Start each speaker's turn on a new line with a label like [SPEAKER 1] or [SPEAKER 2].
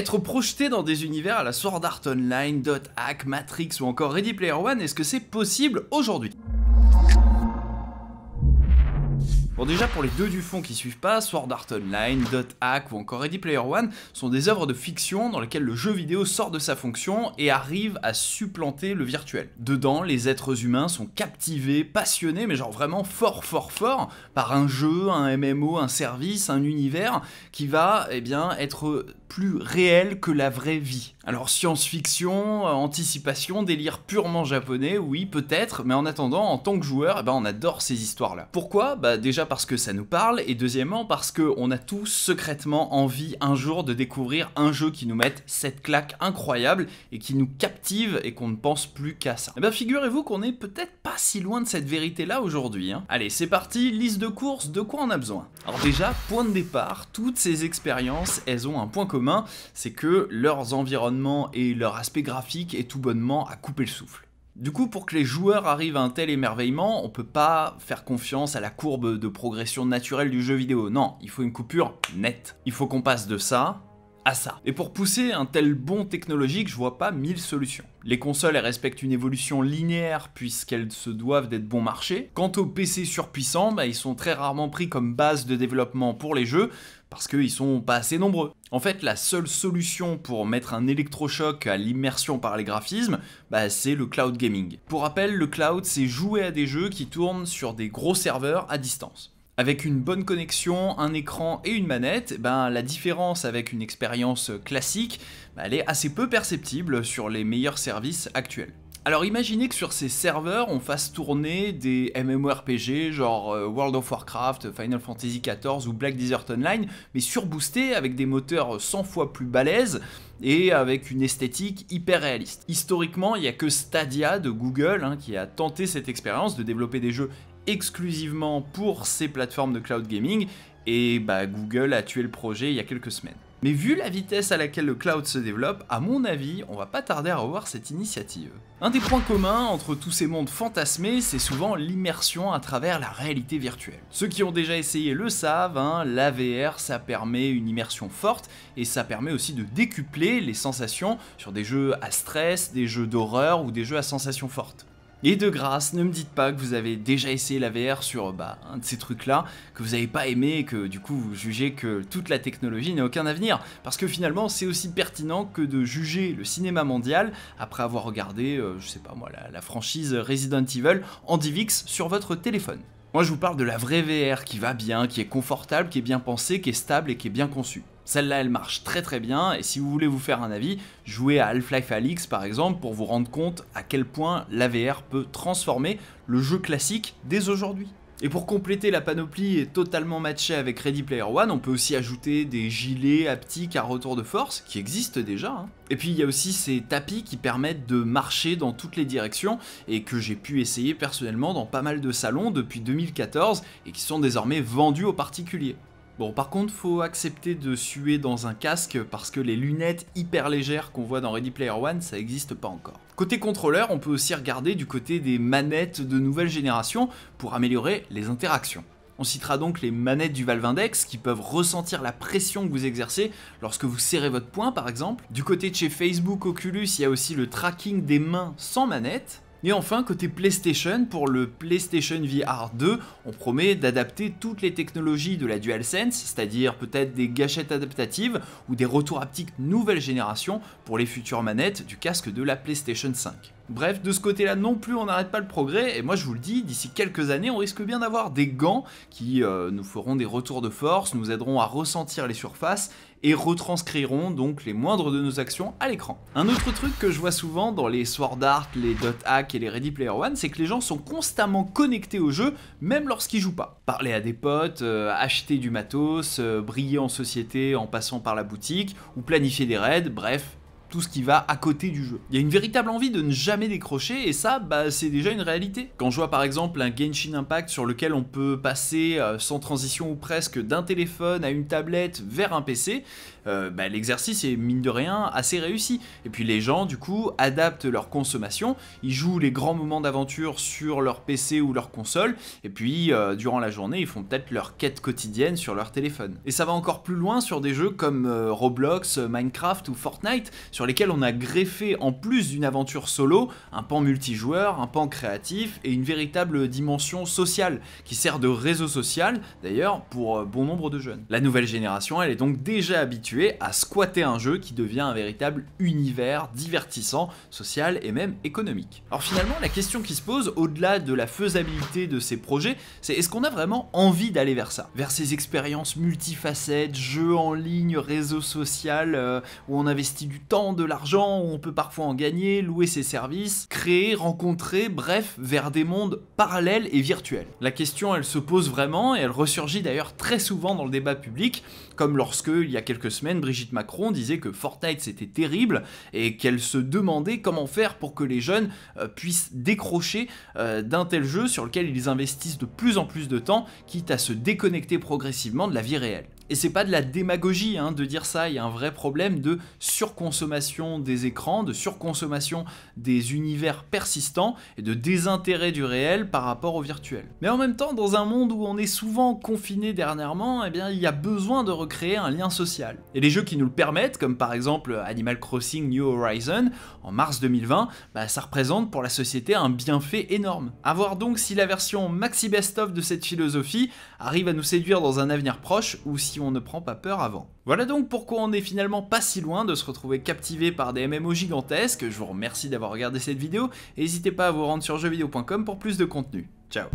[SPEAKER 1] Être projeté dans des univers à la Sword Art Online, Dot Hack, Matrix ou encore Ready Player One, est-ce que c'est possible aujourd'hui Bon déjà pour les deux du fond qui suivent pas, Sword Art Online, Dot Hack ou encore Ready Player One sont des œuvres de fiction dans lesquelles le jeu vidéo sort de sa fonction et arrive à supplanter le virtuel. Dedans, les êtres humains sont captivés, passionnés, mais genre vraiment fort fort fort par un jeu, un MMO, un service, un univers qui va eh bien être plus réel que la vraie vie. Alors science-fiction, anticipation, délire purement japonais, oui peut-être, mais en attendant, en tant que joueur, eh ben, on adore ces histoires-là. Pourquoi Bah déjà parce que ça nous parle, et deuxièmement parce qu'on a tous secrètement envie un jour de découvrir un jeu qui nous mette cette claque incroyable, et qui nous captive, et qu'on ne pense plus qu'à ça. Et eh bien figurez-vous qu'on est peut-être pas si loin de cette vérité-là aujourd'hui. Hein. Allez, c'est parti, liste de courses, de quoi on a besoin Alors déjà, point de départ, toutes ces expériences, elles ont un point commun c'est que leurs environnements et leur aspect graphique est tout bonnement à couper le souffle. Du coup, pour que les joueurs arrivent à un tel émerveillement, on peut pas faire confiance à la courbe de progression naturelle du jeu vidéo. Non, il faut une coupure nette. Il faut qu'on passe de ça à ça. Et pour pousser un tel bond technologique, je vois pas mille solutions. Les consoles respectent une évolution linéaire puisqu'elles se doivent d'être bon marché. Quant aux PC surpuissants, bah, ils sont très rarement pris comme base de développement pour les jeux, parce qu'ils sont pas assez nombreux. En fait, la seule solution pour mettre un électrochoc à l'immersion par les graphismes, bah, c'est le cloud gaming. Pour rappel, le cloud, c'est jouer à des jeux qui tournent sur des gros serveurs à distance. Avec une bonne connexion, un écran et une manette, bah, la différence avec une expérience classique, bah, elle est assez peu perceptible sur les meilleurs services actuels. Alors imaginez que sur ces serveurs, on fasse tourner des MMORPG genre euh, World of Warcraft, Final Fantasy XIV ou Black Desert Online, mais surboostés avec des moteurs 100 fois plus balèzes et avec une esthétique hyper réaliste. Historiquement, il n'y a que Stadia de Google hein, qui a tenté cette expérience de développer des jeux exclusivement pour ces plateformes de cloud gaming, et bah, Google a tué le projet il y a quelques semaines. Mais vu la vitesse à laquelle le cloud se développe, à mon avis, on va pas tarder à revoir cette initiative. Un des points communs entre tous ces mondes fantasmés, c'est souvent l'immersion à travers la réalité virtuelle. Ceux qui ont déjà essayé le savent, hein, l'AVR ça permet une immersion forte et ça permet aussi de décupler les sensations sur des jeux à stress, des jeux d'horreur ou des jeux à sensations fortes. Et de grâce, ne me dites pas que vous avez déjà essayé la VR sur euh, bah, un de ces trucs-là, que vous n'avez pas aimé et que du coup vous jugez que toute la technologie n'a aucun avenir. Parce que finalement, c'est aussi pertinent que de juger le cinéma mondial après avoir regardé, euh, je sais pas moi, la, franchise Resident Evil en Divix sur votre téléphone. Moi je vous parle de la vraie VR qui va bien, qui est confortable, qui est bien pensée, qui est stable et qui est bien conçue. Celle-là, elle marche très très bien, et si vous voulez vous faire un avis, jouez à Half-Life Alyx par exemple pour vous rendre compte à quel point la VR peut transformer le jeu classique dès aujourd'hui. Et pour compléter la panoplie et totalement matchée avec Ready Player One, on peut aussi ajouter des gilets haptiques à retour de force, qui existent déjà. Hein. Et puis il y a aussi ces tapis qui permettent de marcher dans toutes les directions, et que j'ai pu essayer personnellement dans pas mal de salons depuis 2014, et qui sont désormais vendus aux particuliers. Bon, par contre, faut accepter de suer dans un casque parce que les lunettes hyper légères qu'on voit dans Ready Player One, ça n'existe pas encore. Côté contrôleur, on peut aussi regarder du côté des manettes de nouvelle génération pour améliorer les interactions. On citera donc les manettes du Valve Index qui peuvent ressentir la pression que vous exercez lorsque vous serrez votre poing par exemple. Du côté de chez Facebook Oculus, il y a aussi le tracking des mains sans manette. Et enfin, côté PlayStation, pour le PlayStation VR 2, on promet d'adapter toutes les technologies de la DualSense, c'est-à-dire peut-être des gâchettes adaptatives ou des retours haptiques nouvelle génération pour les futures manettes du casque de la PlayStation 5. Bref, de ce côté-là non plus, on n'arrête pas le progrès. Et moi, je vous le dis, d'ici quelques années, on risque bien d'avoir des gants qui euh, nous feront des retours de force, nous aideront à ressentir les surfaces et retranscriront donc les moindres de nos actions à l'écran. Un autre truc que je vois souvent dans les Sword Art, les Dot Hack et les Ready Player One, c'est que les gens sont constamment connectés au jeu, même lorsqu'ils jouent pas. Parler à des potes, euh, acheter du matos, euh, briller en société en passant par la boutique, ou planifier des raids, bref, tout ce qui va à côté du jeu. Il y a une véritable envie de ne jamais décrocher et ça, bah, c'est déjà une réalité. Quand je vois par exemple un Genshin Impact sur lequel on peut passer euh, sans transition ou presque d'un téléphone à une tablette vers un PC, euh, bah, l'exercice est mine de rien assez réussi. Et puis les gens du coup adaptent leur consommation, ils jouent les grands moments d'aventure sur leur PC ou leur console, et puis euh, durant la journée ils font peut-être leur quête quotidienne sur leur téléphone. Et ça va encore plus loin sur des jeux comme Roblox, Minecraft ou Fortnite, sur lesquels on a greffé, en plus d'une aventure solo, un pan multijoueur, un pan créatif et une véritable dimension sociale, qui sert de réseau social, d'ailleurs, pour euh, bon nombre de jeunes. La nouvelle génération, elle est donc déjà habituée à squatter un jeu qui devient un véritable univers divertissant, social et même économique. Alors finalement, la question qui se pose, au-delà de la faisabilité de ces projets, c'est est-ce qu'on a vraiment envie d'aller vers ça Vers ces expériences multifacettes, jeux en ligne, réseau social, euh, où on investit du temps, de l'argent, où on peut parfois en gagner, louer ses services, créer, rencontrer, bref, vers des mondes parallèles et virtuels. La question, elle se pose vraiment et elle ressurgit d'ailleurs très souvent dans le débat public, comme lorsque, il y a quelques semaines, Brigitte Macron disait que Fortnite c'était terrible et qu'elle se demandait comment faire pour que les jeunes euh, puissent décrocher euh, d'un tel jeu sur lequel ils investissent de plus en plus de temps, quitte à se déconnecter progressivement de la vie réelle. Et c'est pas de la démagogie hein, de dire ça, il y a un vrai problème de surconsommation des écrans, de surconsommation des univers persistants et de désintérêt du réel par rapport au virtuel. Mais en même temps, dans un monde où on est souvent confiné dernièrement, eh bien, il y a besoin de recréer un lien social. Et les jeux qui nous le permettent, comme par exemple Animal Crossing New Horizon, en mars 2020, bah, ça représente pour la société un bienfait énorme. A voir donc si la version maxi best-of de cette philosophie arrive à nous séduire dans un avenir proche ou si on ne prend pas peur avant. Voilà donc pourquoi on n'est finalement pas si loin de se retrouver captivé par des MMO gigantesques, je vous remercie d'avoir regardé cette vidéo, et n'hésitez pas à vous rendre sur jeuxvideo.com pour plus de contenu. Ciao